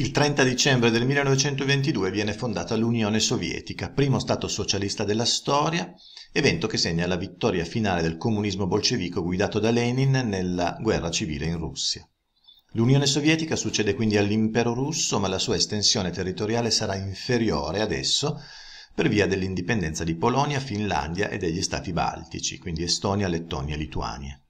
Il 30 dicembre del 1922 viene fondata l'Unione Sovietica, primo Stato socialista della storia, evento che segna la vittoria finale del comunismo bolscevico guidato da Lenin nella guerra civile in Russia. L'Unione Sovietica succede quindi all'impero russo, ma la sua estensione territoriale sarà inferiore adesso per via dell'indipendenza di Polonia, Finlandia e degli stati baltici, quindi Estonia, Lettonia e Lituania.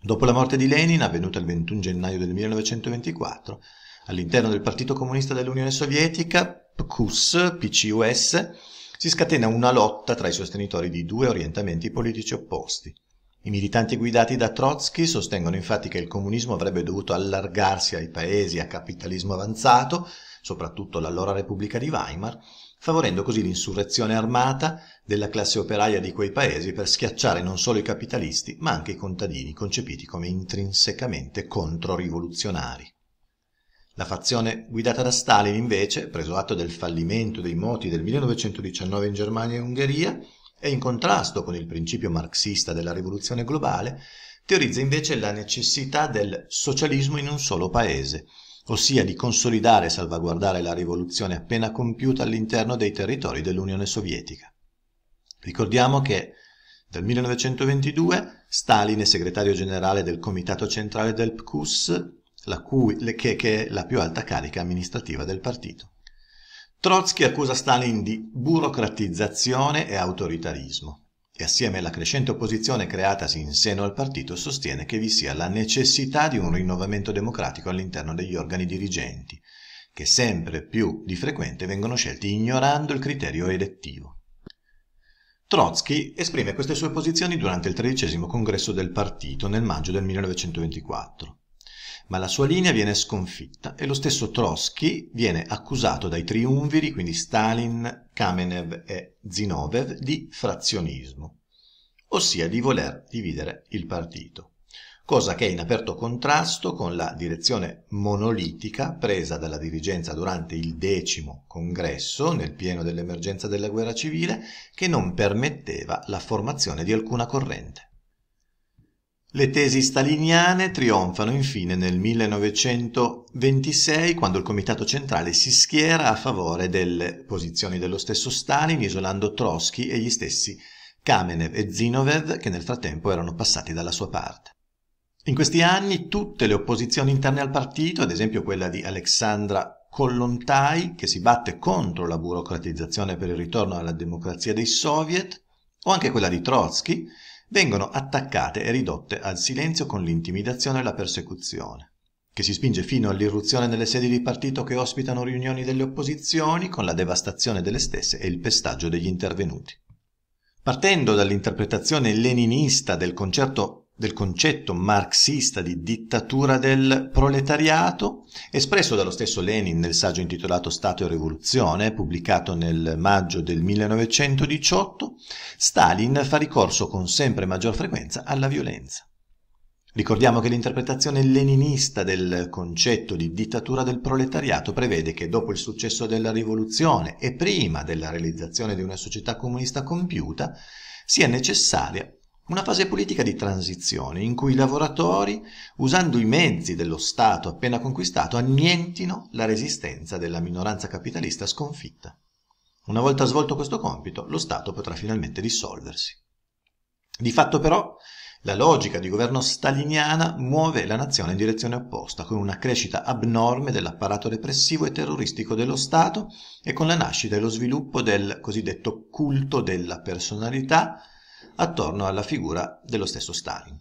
Dopo la morte di Lenin, avvenuta il 21 gennaio del 1924, All'interno del Partito Comunista dell'Unione Sovietica, PCUS, PCUS, si scatena una lotta tra i sostenitori di due orientamenti politici opposti. I militanti guidati da Trotsky sostengono infatti che il comunismo avrebbe dovuto allargarsi ai paesi a capitalismo avanzato, soprattutto l'allora Repubblica di Weimar, favorendo così l'insurrezione armata della classe operaia di quei paesi per schiacciare non solo i capitalisti, ma anche i contadini concepiti come intrinsecamente controrivoluzionari. La fazione guidata da Stalin invece, preso atto del fallimento dei moti del 1919 in Germania e Ungheria, e in contrasto con il principio marxista della rivoluzione globale, teorizza invece la necessità del socialismo in un solo paese, ossia di consolidare e salvaguardare la rivoluzione appena compiuta all'interno dei territori dell'Unione Sovietica. Ricordiamo che dal 1922 Stalin è segretario generale del Comitato Centrale del PCUS cui, che, che è la più alta carica amministrativa del partito. Trotsky accusa Stalin di burocratizzazione e autoritarismo e assieme alla crescente opposizione creatasi in seno al partito sostiene che vi sia la necessità di un rinnovamento democratico all'interno degli organi dirigenti, che sempre più di frequente vengono scelti ignorando il criterio elettivo. Trotsky esprime queste sue posizioni durante il tredicesimo congresso del partito nel maggio del 1924 ma la sua linea viene sconfitta e lo stesso Trotsky viene accusato dai triunviri, quindi Stalin, Kamenev e Zinovev, di frazionismo, ossia di voler dividere il partito cosa che è in aperto contrasto con la direzione monolitica presa dalla dirigenza durante il decimo congresso, nel pieno dell'emergenza della guerra civile, che non permetteva la formazione di alcuna corrente. Le tesi staliniane trionfano infine nel 1926 quando il Comitato Centrale si schiera a favore delle posizioni dello stesso Stalin isolando Trotsky e gli stessi Kamenev e Zinovev che nel frattempo erano passati dalla sua parte. In questi anni tutte le opposizioni interne al partito, ad esempio quella di Alexandra Kollontai che si batte contro la burocratizzazione per il ritorno alla democrazia dei soviet, o anche quella di Trotsky, vengono attaccate e ridotte al silenzio con l'intimidazione e la persecuzione che si spinge fino all'irruzione nelle sedi di partito che ospitano riunioni delle opposizioni, con la devastazione delle stesse e il pestaggio degli intervenuti. Partendo dall'interpretazione leninista del concerto del concetto marxista di dittatura del proletariato, espresso dallo stesso Lenin nel saggio intitolato Stato e Rivoluzione, pubblicato nel maggio del 1918, Stalin fa ricorso con sempre maggior frequenza alla violenza. Ricordiamo che l'interpretazione leninista del concetto di dittatura del proletariato prevede che dopo il successo della rivoluzione e prima della realizzazione di una società comunista compiuta, sia necessaria una fase politica di transizione in cui i lavoratori, usando i mezzi dello Stato appena conquistato, annientino la resistenza della minoranza capitalista sconfitta. Una volta svolto questo compito, lo Stato potrà finalmente dissolversi. Di fatto però, la logica di governo staliniana muove la nazione in direzione opposta, con una crescita abnorme dell'apparato repressivo e terroristico dello Stato e con la nascita e lo sviluppo del cosiddetto culto della personalità, attorno alla figura dello stesso Stalin.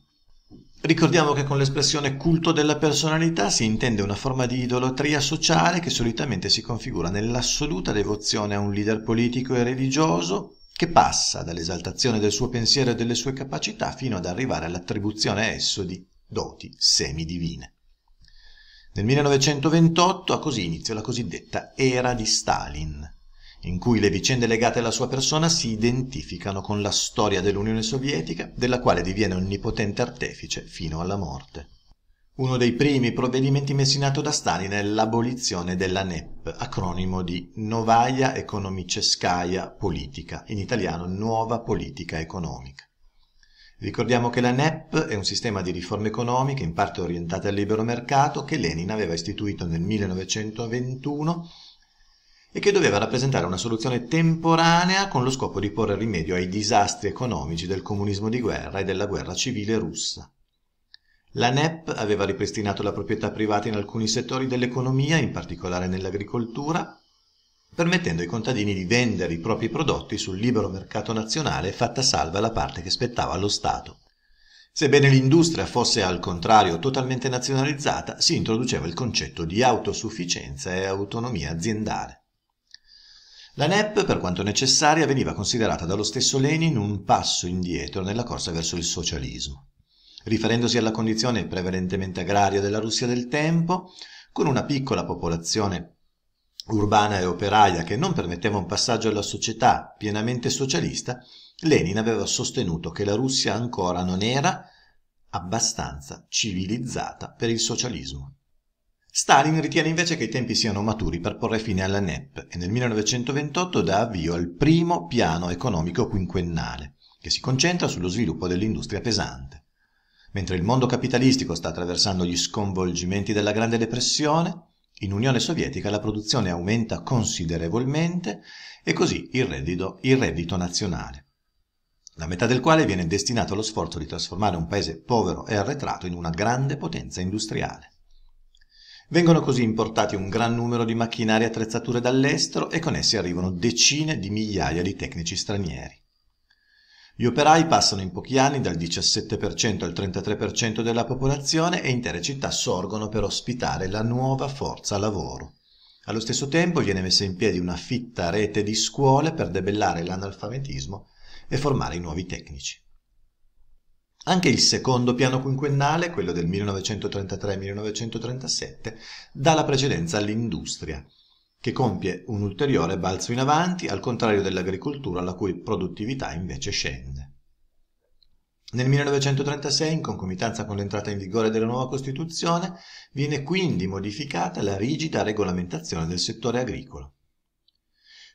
Ricordiamo che con l'espressione culto della personalità si intende una forma di idolatria sociale che solitamente si configura nell'assoluta devozione a un leader politico e religioso che passa dall'esaltazione del suo pensiero e delle sue capacità fino ad arrivare all'attribuzione a esso di doti semidivine. Nel 1928 ha così inizio la cosiddetta era di Stalin, in cui le vicende legate alla sua persona si identificano con la storia dell'Unione Sovietica, della quale diviene onnipotente artefice fino alla morte. Uno dei primi provvedimenti messi in atto da Stalin è l'abolizione della NEP, acronimo di Novaja Ekonomiceskaja Politica, in italiano Nuova Politica Economica. Ricordiamo che la NEP è un sistema di riforme economiche in parte orientate al libero mercato che Lenin aveva istituito nel 1921 e che doveva rappresentare una soluzione temporanea con lo scopo di porre rimedio ai disastri economici del comunismo di guerra e della guerra civile russa. La NEP aveva ripristinato la proprietà privata in alcuni settori dell'economia, in particolare nell'agricoltura, permettendo ai contadini di vendere i propri prodotti sul libero mercato nazionale fatta salva la parte che spettava allo Stato. Sebbene l'industria fosse al contrario totalmente nazionalizzata, si introduceva il concetto di autosufficienza e autonomia aziendale. La NEP, per quanto necessaria, veniva considerata dallo stesso Lenin un passo indietro nella corsa verso il socialismo. Riferendosi alla condizione prevalentemente agraria della Russia del tempo, con una piccola popolazione urbana e operaia che non permetteva un passaggio alla società pienamente socialista, Lenin aveva sostenuto che la Russia ancora non era abbastanza civilizzata per il socialismo. Stalin ritiene invece che i tempi siano maturi per porre fine alla NEP e nel 1928 dà avvio al primo piano economico quinquennale, che si concentra sullo sviluppo dell'industria pesante. Mentre il mondo capitalistico sta attraversando gli sconvolgimenti della Grande Depressione, in Unione Sovietica la produzione aumenta considerevolmente e così il reddito, il reddito nazionale, la metà del quale viene destinato allo sforzo di trasformare un paese povero e arretrato in una grande potenza industriale. Vengono così importati un gran numero di macchinari e attrezzature dall'estero e con essi arrivano decine di migliaia di tecnici stranieri. Gli operai passano in pochi anni dal 17% al 33% della popolazione e intere città sorgono per ospitare la nuova forza lavoro. Allo stesso tempo viene messa in piedi una fitta rete di scuole per debellare l'analfabetismo e formare i nuovi tecnici. Anche il secondo piano quinquennale, quello del 1933-1937, dà la precedenza all'industria, che compie un ulteriore balzo in avanti, al contrario dell'agricoltura la cui produttività invece scende. Nel 1936, in concomitanza con l'entrata in vigore della nuova Costituzione, viene quindi modificata la rigida regolamentazione del settore agricolo.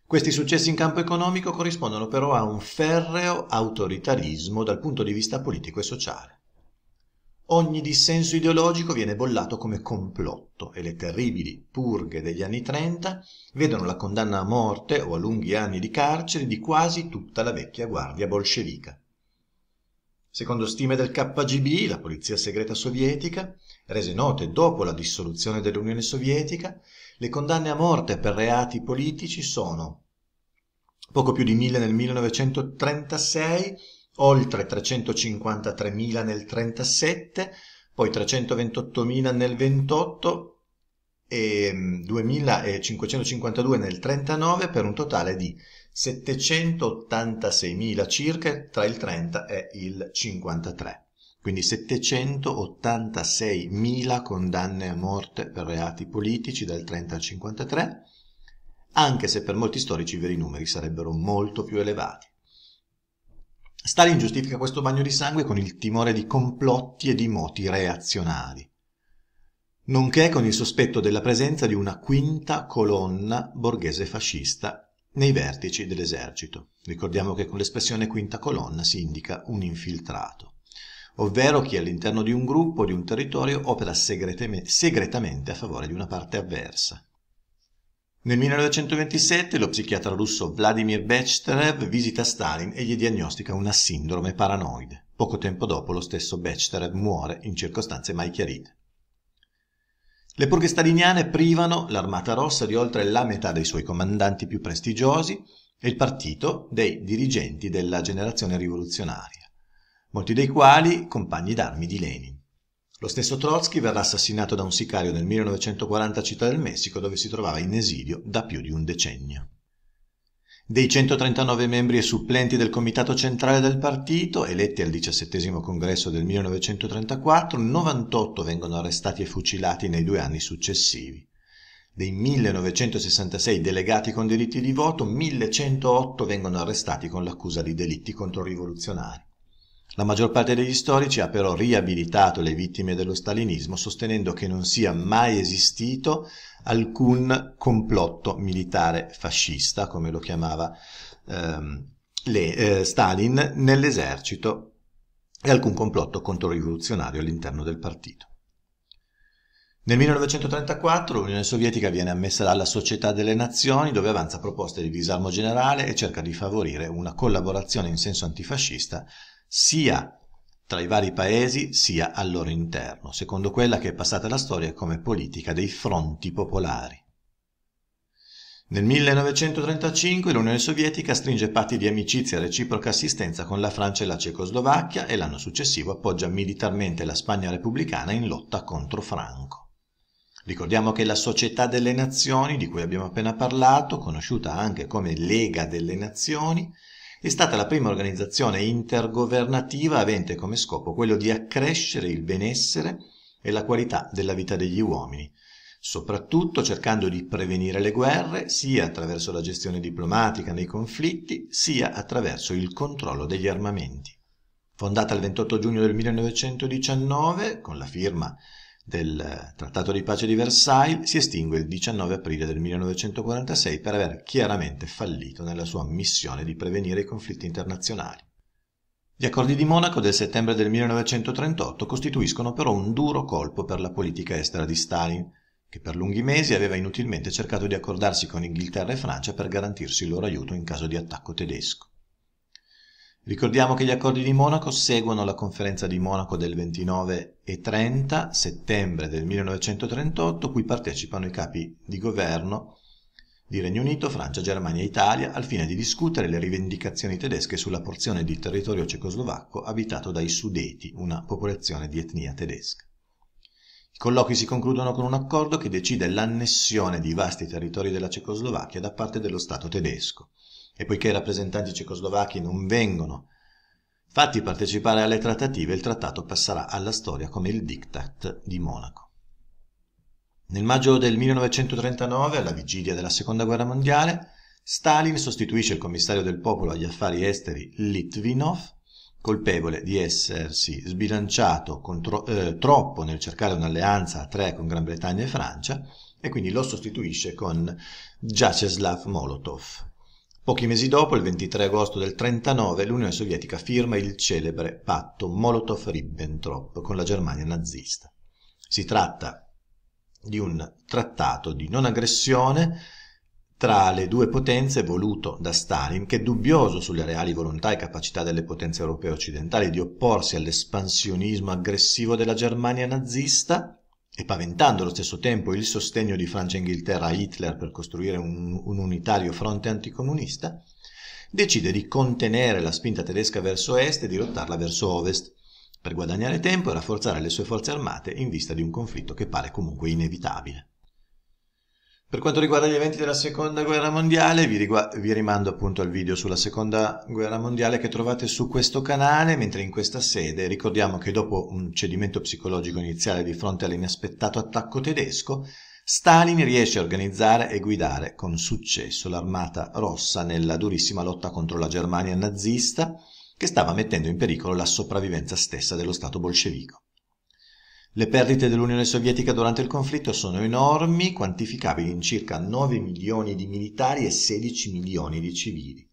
Questi successi in campo economico corrispondono però a un ferreo autoritarismo dal punto di vista politico e sociale. Ogni dissenso ideologico viene bollato come complotto e le terribili purghe degli anni 30 vedono la condanna a morte o a lunghi anni di carcere di quasi tutta la vecchia guardia bolscevica. Secondo stime del KGB, la polizia segreta sovietica, rese note dopo la dissoluzione dell'Unione Sovietica, le condanne a morte per reati politici sono poco più di 1000 nel 1936, oltre 353.000 nel 1937, poi 328.000 nel 28 e 2.552 mm, nel 39 per un totale di 786.000 circa tra il 30 e il 53 quindi 786.000 condanne a morte per reati politici dal 30 al 53, anche se per molti storici i veri numeri sarebbero molto più elevati. Stalin giustifica questo bagno di sangue con il timore di complotti e di moti reazionari, nonché con il sospetto della presenza di una quinta colonna borghese fascista nei vertici dell'esercito. Ricordiamo che con l'espressione quinta colonna si indica un infiltrato ovvero chi all'interno di un gruppo o di un territorio opera segretamente a favore di una parte avversa. Nel 1927 lo psichiatra russo Vladimir Bechterev visita Stalin e gli diagnostica una sindrome paranoide. Poco tempo dopo lo stesso Bechterev muore in circostanze mai chiarite. Le purghe staliniane privano l'armata rossa di oltre la metà dei suoi comandanti più prestigiosi e il partito dei dirigenti della generazione rivoluzionaria molti dei quali compagni d'armi di Lenin. Lo stesso Trotsky verrà assassinato da un sicario nel 1940 a Città del Messico dove si trovava in esilio da più di un decennio. Dei 139 membri e supplenti del Comitato Centrale del Partito, eletti al diciassettesimo congresso del 1934, 98 vengono arrestati e fucilati nei due anni successivi. Dei 1966 delegati con delitti di voto, 1108 vengono arrestati con l'accusa di delitti controrivoluzionari. La maggior parte degli storici ha però riabilitato le vittime dello stalinismo sostenendo che non sia mai esistito alcun complotto militare fascista, come lo chiamava ehm, le, eh, Stalin, nell'esercito e alcun complotto controrivoluzionario all'interno del partito. Nel 1934 l'Unione Sovietica viene ammessa alla Società delle Nazioni dove avanza proposte di disarmo generale e cerca di favorire una collaborazione in senso antifascista sia tra i vari paesi sia al loro interno, secondo quella che è passata la storia come politica dei fronti popolari. Nel 1935 l'Unione Sovietica stringe patti di amicizia e reciproca assistenza con la Francia e la Cecoslovacchia e l'anno successivo appoggia militarmente la Spagna repubblicana in lotta contro Franco. Ricordiamo che la Società delle Nazioni, di cui abbiamo appena parlato, conosciuta anche come Lega delle Nazioni, è stata la prima organizzazione intergovernativa avente come scopo quello di accrescere il benessere e la qualità della vita degli uomini, soprattutto cercando di prevenire le guerre sia attraverso la gestione diplomatica nei conflitti, sia attraverso il controllo degli armamenti. Fondata il 28 giugno del 1919 con la firma del Trattato di pace di Versailles si estingue il 19 aprile del 1946 per aver chiaramente fallito nella sua missione di prevenire i conflitti internazionali. Gli accordi di Monaco del settembre del 1938 costituiscono però un duro colpo per la politica estera di Stalin, che per lunghi mesi aveva inutilmente cercato di accordarsi con Inghilterra e Francia per garantirsi il loro aiuto in caso di attacco tedesco. Ricordiamo che gli accordi di Monaco seguono la conferenza di Monaco del 29 e 30 settembre del 1938, cui partecipano i capi di governo di Regno Unito, Francia, Germania e Italia al fine di discutere le rivendicazioni tedesche sulla porzione di territorio cecoslovacco abitato dai Sudeti, una popolazione di etnia tedesca. I colloqui si concludono con un accordo che decide l'annessione di vasti territori della Cecoslovacchia da parte dello Stato tedesco e poiché i rappresentanti cecoslovacchi non vengono fatti partecipare alle trattative, il trattato passerà alla storia come il Diktat di Monaco. Nel maggio del 1939, alla vigilia della Seconda Guerra Mondiale, Stalin sostituisce il commissario del popolo agli affari esteri Litvinov, colpevole di essersi sbilanciato contro, eh, troppo nel cercare un'alleanza a tre con Gran Bretagna e Francia, e quindi lo sostituisce con Jaceslav Molotov, Pochi mesi dopo, il 23 agosto del 1939, l'Unione Sovietica firma il celebre patto Molotov-Ribbentrop con la Germania nazista. Si tratta di un trattato di non aggressione tra le due potenze voluto da Stalin, che dubbioso sulle reali volontà e capacità delle potenze europee occidentali di opporsi all'espansionismo aggressivo della Germania nazista, e paventando allo stesso tempo il sostegno di Francia e Inghilterra a Hitler per costruire un, un unitario fronte anticomunista, decide di contenere la spinta tedesca verso est e di lottarla verso ovest, per guadagnare tempo e rafforzare le sue forze armate in vista di un conflitto che pare comunque inevitabile. Per quanto riguarda gli eventi della seconda guerra mondiale, vi, rigu- vi, rimando appunto al video sulla seconda guerra mondiale che trovate su questo canale, mentre in questa sede ricordiamo che dopo un cedimento psicologico iniziale di fronte all'inaspettato attacco tedesco, Stalin riesce a organizzare e guidare con successo l'armata rossa nella durissima lotta contro la Germania nazista che stava mettendo in pericolo la sopravvivenza stessa dello Stato bolscevico. Le perdite dell'Unione Sovietica durante il conflitto sono enormi, quantificabili in circa 9 milioni di militari e 16 milioni di civili,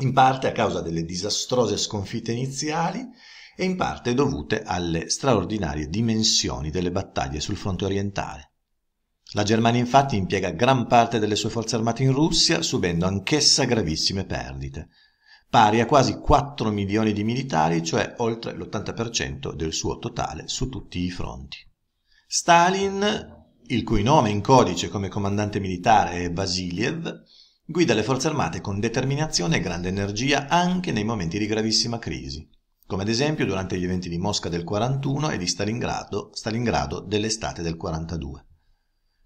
in parte a causa delle disastrose sconfitte iniziali e in parte dovute alle straordinarie dimensioni delle battaglie sul fronte orientale. La Germania infatti impiega gran parte delle sue forze armate in Russia, subendo anch'essa gravissime perdite, pari a quasi 4 milioni di militari, cioè oltre l'80% del suo totale su tutti i fronti. Stalin, il cui nome in codice come comandante militare è Vasiliev, guida le forze armate con determinazione e grande energia anche nei momenti di gravissima crisi, come ad esempio durante gli eventi di Mosca del 41 e di Stalingrado, Stalingrado dell'estate del 42.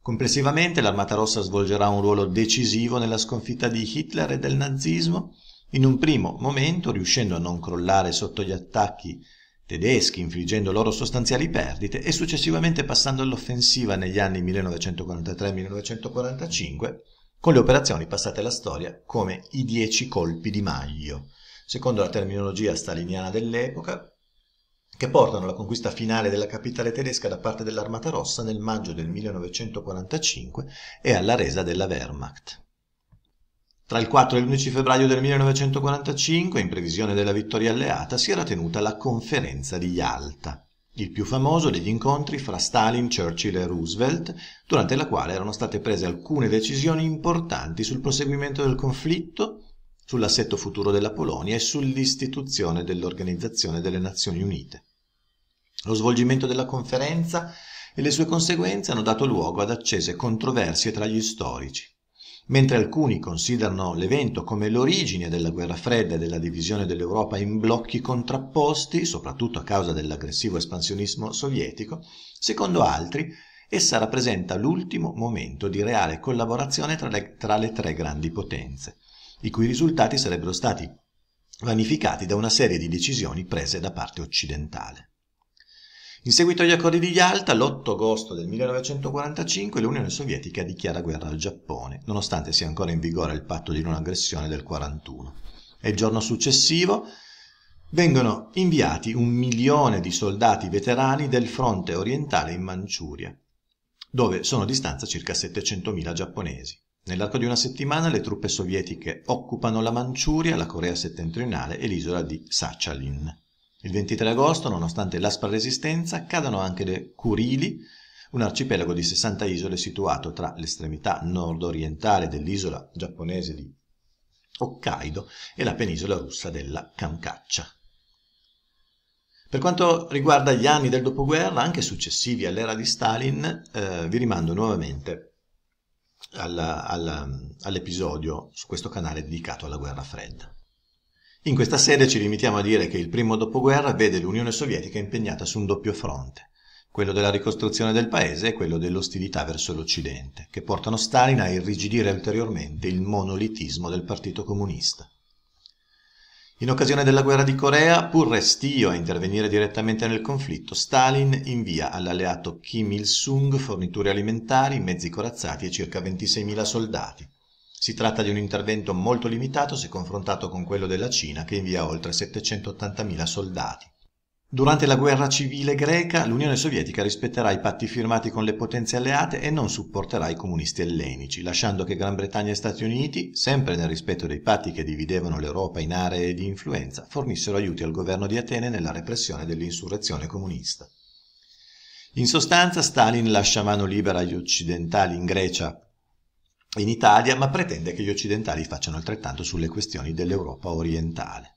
Complessivamente l'Armata Rossa svolgerà un ruolo decisivo nella sconfitta di Hitler e del nazismo in un primo momento riuscendo a non crollare sotto gli attacchi tedeschi infliggendo loro sostanziali perdite e successivamente passando all'offensiva negli anni 1943-1945 con le operazioni passate alla storia come i dieci colpi di Maglio, secondo la terminologia staliniana dell'epoca, che portano alla conquista finale della capitale tedesca da parte dell'Armata Rossa nel maggio del 1945 e alla resa della Wehrmacht. Tra il 4 e l'11 febbraio del 1945, in previsione della vittoria alleata, si era tenuta la conferenza di Yalta, il più famoso degli incontri fra Stalin, Churchill e Roosevelt, durante la quale erano state prese alcune decisioni importanti sul proseguimento del conflitto, sull'assetto futuro della Polonia e sull'istituzione dell'Organizzazione delle Nazioni Unite. Lo svolgimento della conferenza e le sue conseguenze hanno dato luogo ad accese controversie tra gli storici. Mentre alcuni considerano l'evento come l'origine della guerra fredda e della divisione dell'Europa in blocchi contrapposti, soprattutto a causa dell'aggressivo espansionismo sovietico, secondo altri essa rappresenta l'ultimo momento di reale collaborazione tra le, tra le tre grandi potenze, i cui risultati sarebbero stati vanificati da una serie di decisioni prese da parte occidentale. In seguito agli accordi di Yalta, l'8 agosto del 1945 l'Unione Sovietica dichiara guerra al Giappone, nonostante sia ancora in vigore il patto di non aggressione del 1941. E il giorno successivo vengono inviati un milione di soldati veterani del fronte orientale in Manciuria, dove sono a distanza circa 700.000 giapponesi. Nell'arco di una settimana le truppe sovietiche occupano la Manciuria, la Corea settentrionale e l'isola di Sachalin. Il 23 agosto, nonostante l'aspra resistenza, cadono anche le Curili, un arcipelago di 60 isole situato tra l'estremità nord-orientale dell'isola giapponese di Hokkaido e la penisola russa della Kamkatka. Per quanto riguarda gli anni del dopoguerra, anche successivi all'era di Stalin, eh, vi rimando nuovamente all'episodio su questo canale dedicato alla guerra fredda. In questa sede ci limitiamo a dire che il primo dopoguerra vede l'Unione Sovietica impegnata su un doppio fronte, quello della ricostruzione del paese e quello dell'ostilità verso l'Occidente, che portano Stalin a irrigidire ulteriormente il monolitismo del Partito Comunista. In occasione della guerra di Corea, pur restio a intervenire direttamente nel conflitto, Stalin invia all'alleato Kim Il-sung forniture alimentari, mezzi corazzati e circa 26.000 soldati si tratta di un intervento molto limitato se confrontato con quello della Cina che invia oltre 780.000 soldati. Durante la guerra civile greca l'Unione Sovietica rispetterà i patti firmati con le potenze alleate e non supporterà i comunisti ellenici, lasciando che Gran Bretagna e Stati Uniti, sempre nel rispetto dei patti che dividevano l'Europa in aree di influenza, fornissero aiuti al governo di Atene nella repressione dell'insurrezione comunista. In sostanza Stalin lascia mano libera agli occidentali in Grecia in Italia, ma pretende che gli occidentali facciano altrettanto sulle questioni dell'Europa orientale.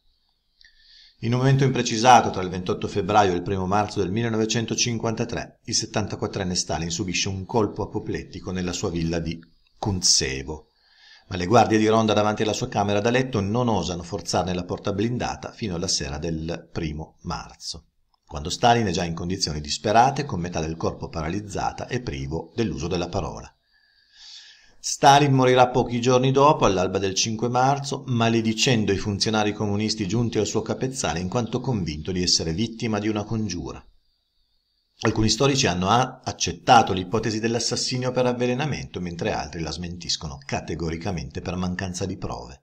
In un momento imprecisato tra il 28 febbraio e il 1 marzo del 1953, il 74enne Stalin subisce un colpo apoplettico nella sua villa di Kuntsevo, ma le guardie di ronda davanti alla sua camera da letto non osano forzarne la porta blindata fino alla sera del 1 marzo, quando Stalin è già in condizioni disperate, con metà del corpo paralizzata e privo dell'uso della parola. Stalin morirà pochi giorni dopo, all'alba del 5 marzo, maledicendo i funzionari comunisti giunti al suo capezzale in quanto convinto di essere vittima di una congiura. Alcuni storici hanno accettato l'ipotesi dell'assassinio per avvelenamento, mentre altri la smentiscono categoricamente per mancanza di prove.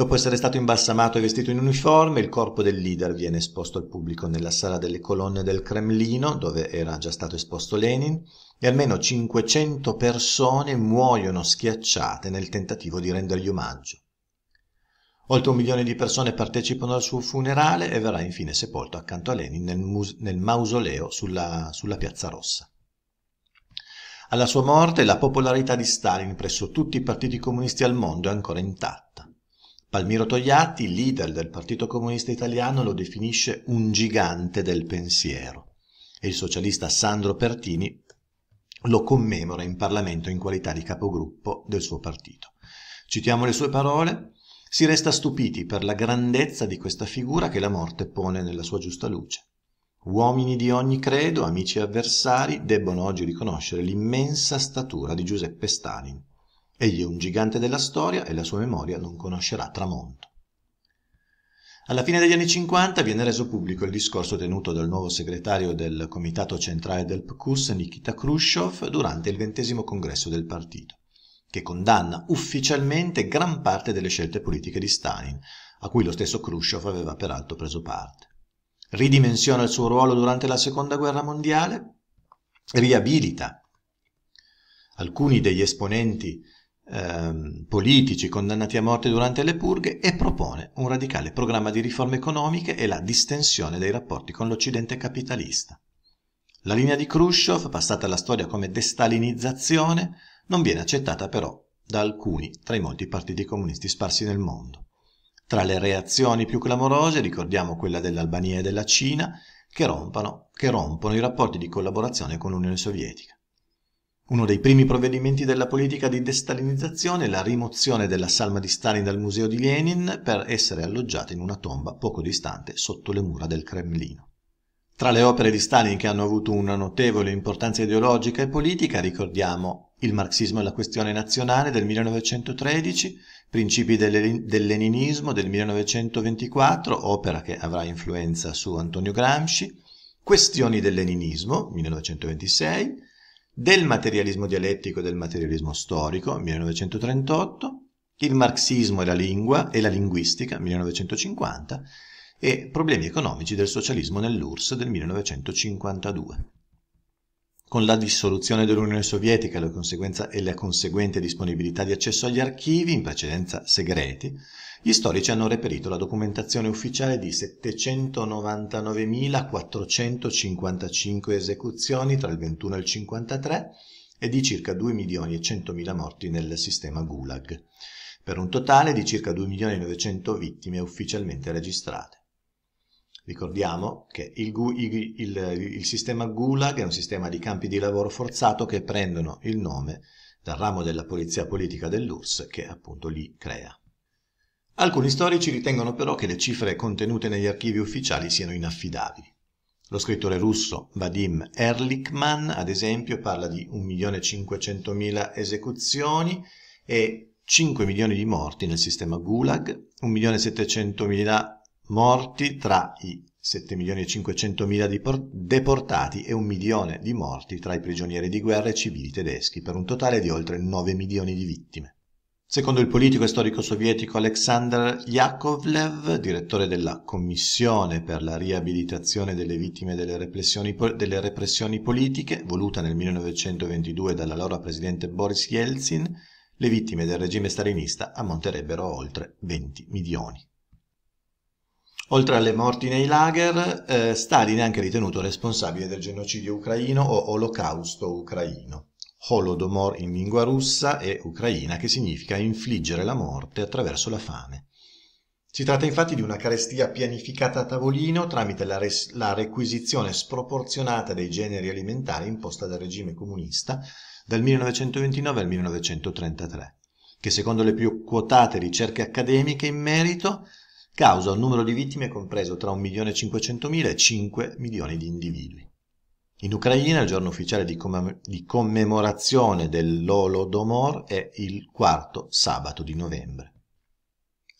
Dopo essere stato imbalsamato e vestito in uniforme, il corpo del leader viene esposto al pubblico nella sala delle colonne del Cremlino, dove era già stato esposto Lenin, e almeno 500 persone muoiono schiacciate nel tentativo di rendergli omaggio. Oltre un milione di persone partecipano al suo funerale e verrà infine sepolto accanto a Lenin nel, mus- nel mausoleo sulla, sulla Piazza Rossa. Alla sua morte la popolarità di Stalin presso tutti i partiti comunisti al mondo è ancora intatta. Palmiro Togliatti, leader del Partito Comunista Italiano, lo definisce un gigante del pensiero e il socialista Sandro Pertini lo commemora in Parlamento in qualità di capogruppo del suo partito. Citiamo le sue parole. Si resta stupiti per la grandezza di questa figura che la morte pone nella sua giusta luce. Uomini di ogni credo, amici e avversari, debbono oggi riconoscere l'immensa statura di Giuseppe Stalin Egli è un gigante della storia e la sua memoria non conoscerà tramonto. Alla fine degli anni 50 viene reso pubblico il discorso tenuto dal nuovo segretario del Comitato Centrale del PQS Nikita Khrushchev durante il ventesimo congresso del partito, che condanna ufficialmente gran parte delle scelte politiche di Stalin, a cui lo stesso Khrushchev aveva peraltro preso parte. Ridimensiona il suo ruolo durante la Seconda Guerra Mondiale, riabilita alcuni degli esponenti Ehm, politici condannati a morte durante le purghe e propone un radicale programma di riforme economiche e la distensione dei rapporti con l'Occidente capitalista. La linea di Khrushchev, passata alla storia come destalinizzazione, non viene accettata però da alcuni tra i molti partiti comunisti sparsi nel mondo. Tra le reazioni più clamorose ricordiamo quella dell'Albania e della Cina, che, rompano, che rompono i rapporti di collaborazione con l'Unione Sovietica. Uno dei primi provvedimenti della politica di destalinizzazione è la rimozione della salma di Stalin dal museo di Lenin per essere alloggiata in una tomba poco distante sotto le mura del Cremlino. Tra le opere di Stalin che hanno avuto una notevole importanza ideologica e politica ricordiamo Il marxismo e la questione nazionale del 1913, Principi del, del leninismo del 1924, opera che avrà influenza su Antonio Gramsci, Questioni del leninismo 1926, del materialismo dialettico e del materialismo storico, 1938, il marxismo e la lingua e la linguistica, 1950, e problemi economici del socialismo nell'URSS del 1952. Con la dissoluzione dell'Unione Sovietica e la, e la conseguente disponibilità di accesso agli archivi, in precedenza segreti, gli storici hanno reperito la documentazione ufficiale di 799.455 esecuzioni tra il 21 e il 53 e di circa 2 milioni e 100.000 morti nel sistema Gulag, per un totale di circa 2 milioni e 900 vittime ufficialmente registrate. Ricordiamo che il, il, il, il, sistema Gulag è un sistema di campi di lavoro forzato che prendono il nome dal ramo della polizia politica dell'URSS che appunto li crea. Alcuni storici ritengono però che le cifre contenute negli archivi ufficiali siano inaffidabili. Lo scrittore russo Vadim Erlikman, ad esempio, parla di 1.500.000 esecuzioni e 5 milioni di morti nel sistema Gulag, 1.700.000 morti tra i 7 milioni e 500 mila deportati e un milione di morti tra i prigionieri di guerra e civili tedeschi, per un totale di oltre 9 milioni di vittime. Secondo il politico e storico sovietico Aleksandr Yakovlev, direttore della Commissione per la riabilitazione delle vittime delle repressioni, delle repressioni politiche, voluta nel 1922 dall'allora presidente Boris Yeltsin, le vittime del regime stalinista ammonterebbero a oltre 20 milioni. Oltre alle morti nei lager, eh, Stalin è anche ritenuto responsabile del genocidio ucraino o olocausto ucraino. Holodomor in lingua russa e ucraina che significa infliggere la morte attraverso la fame. Si tratta infatti di una carestia pianificata a tavolino tramite la, res- la requisizione sproporzionata dei generi alimentari imposta dal regime comunista dal 1929 al 1933, che secondo le più quotate ricerche accademiche in merito causa un numero di vittime compreso tra 1.500.000 e 5 milioni di individui. In Ucraina il giorno ufficiale di, commem- di commemorazione dell'Olodomor è il quarto sabato di novembre.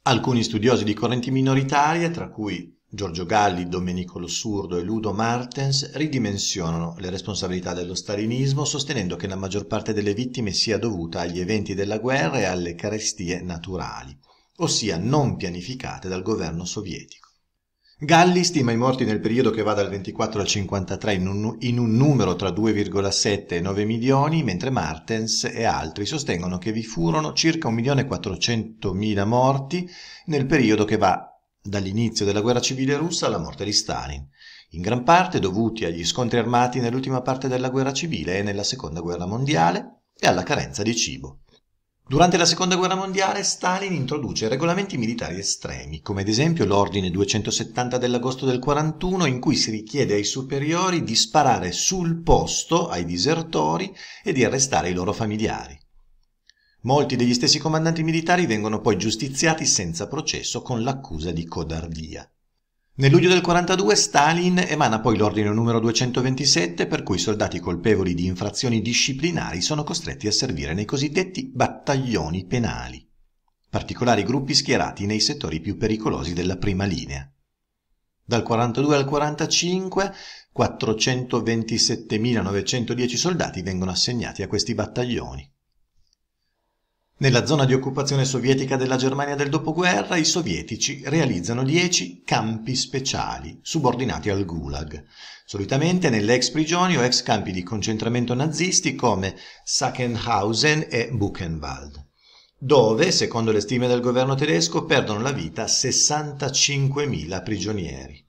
Alcuni studiosi di correnti minoritarie, tra cui Giorgio Galli, Domenico Lossurdo e Ludo Martens ridimensionano le responsabilità dello stalinismo sostenendo che la maggior parte delle vittime sia dovuta agli eventi della guerra e alle carestie naturali, ossia non pianificate dal governo sovietico. Galli stima i morti nel periodo che va dal 24 al 53 in un, in un numero tra 2,7 e 9 milioni, mentre Martens e altri sostengono che vi furono circa 1.400.000 morti nel periodo che va dall'inizio della guerra civile russa alla morte di Stalin, in gran parte dovuti agli scontri armati nell'ultima parte della guerra civile e nella seconda guerra mondiale e alla carenza di cibo. Durante la seconda guerra mondiale Stalin introduce regolamenti militari estremi, come ad esempio l'ordine 270 dell'agosto del 41 in cui si richiede ai superiori di sparare sul posto ai disertori e di arrestare i loro familiari. Molti degli stessi comandanti militari vengono poi giustiziati senza processo con l'accusa di codardia. Nel luglio del 42 Stalin emana poi l'ordine numero 227 per cui i soldati colpevoli di infrazioni disciplinari sono costretti a servire nei cosiddetti battaglioni penali, particolari gruppi schierati nei settori più pericolosi della prima linea. Dal 42 al 45 427.910 soldati vengono assegnati a questi battaglioni. Nella zona di occupazione sovietica della Germania del dopoguerra i sovietici realizzano dieci campi speciali, subordinati al Gulag, solitamente nelle ex prigioni o ex campi di concentramento nazisti come Sachsenhausen e Buchenwald, dove, secondo le stime del governo tedesco, perdono la vita 65.000 prigionieri.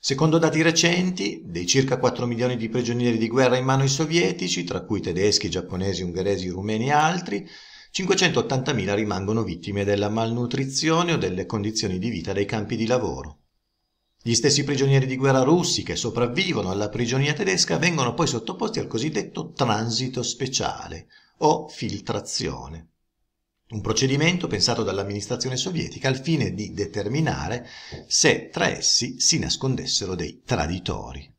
Secondo dati recenti, dei circa 4 milioni di prigionieri di guerra in mano ai sovietici, tra cui tedeschi, giapponesi, ungheresi, rumeni e altri, 580.000 rimangono vittime della malnutrizione o delle condizioni di vita dei campi di lavoro. Gli stessi prigionieri di guerra russi che sopravvivono alla prigionia tedesca vengono poi sottoposti al cosiddetto transito speciale o filtrazione, un procedimento pensato dall'amministrazione sovietica al fine di determinare se tra essi si nascondessero dei traditori.